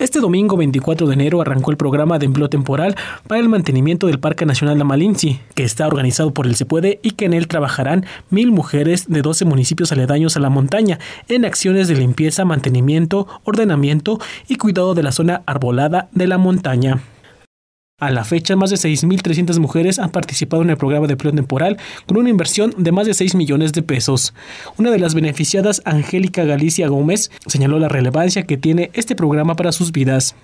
Este domingo 24 de enero arrancó el programa de empleo temporal para el mantenimiento del Parque Nacional La Malinci que está organizado por el Se y que en él trabajarán mil mujeres de 12 municipios aledaños a la montaña en acciones de limpieza, mantenimiento, ordenamiento y cuidado de la zona arbolada de la montaña. A la fecha, más de 6.300 mujeres han participado en el programa de empleo temporal con una inversión de más de 6 millones de pesos. Una de las beneficiadas, Angélica Galicia Gómez, señaló la relevancia que tiene este programa para sus vidas.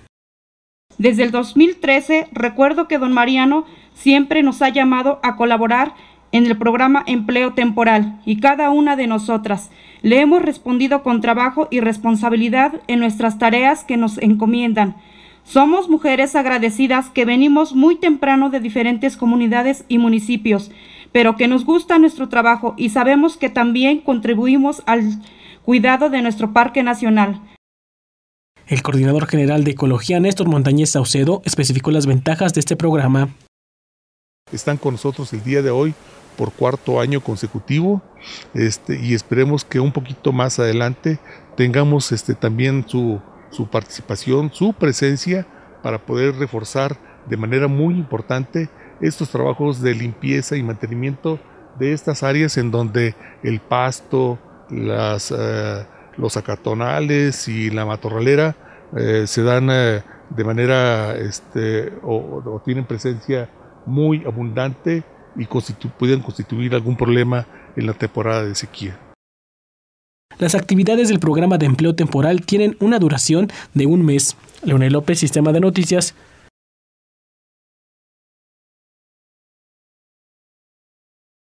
Desde el 2013, recuerdo que don Mariano siempre nos ha llamado a colaborar en el programa Empleo Temporal y cada una de nosotras le hemos respondido con trabajo y responsabilidad en nuestras tareas que nos encomiendan somos mujeres agradecidas que venimos muy temprano de diferentes comunidades y municipios, pero que nos gusta nuestro trabajo y sabemos que también contribuimos al cuidado de nuestro Parque Nacional. El coordinador general de Ecología, Néstor Montañez Saucedo, especificó las ventajas de este programa. Están con nosotros el día de hoy por cuarto año consecutivo este, y esperemos que un poquito más adelante tengamos este, también su su participación, su presencia para poder reforzar de manera muy importante estos trabajos de limpieza y mantenimiento de estas áreas en donde el pasto, eh, los acatonales y la matorralera eh, se dan eh, de manera este, o, tienen presencia muy abundante y pueden constituir algún problema en la temporada de sequía. Las actividades del programa de empleo temporal tienen una duración de un mes. Leonel López, Sistema de Noticias,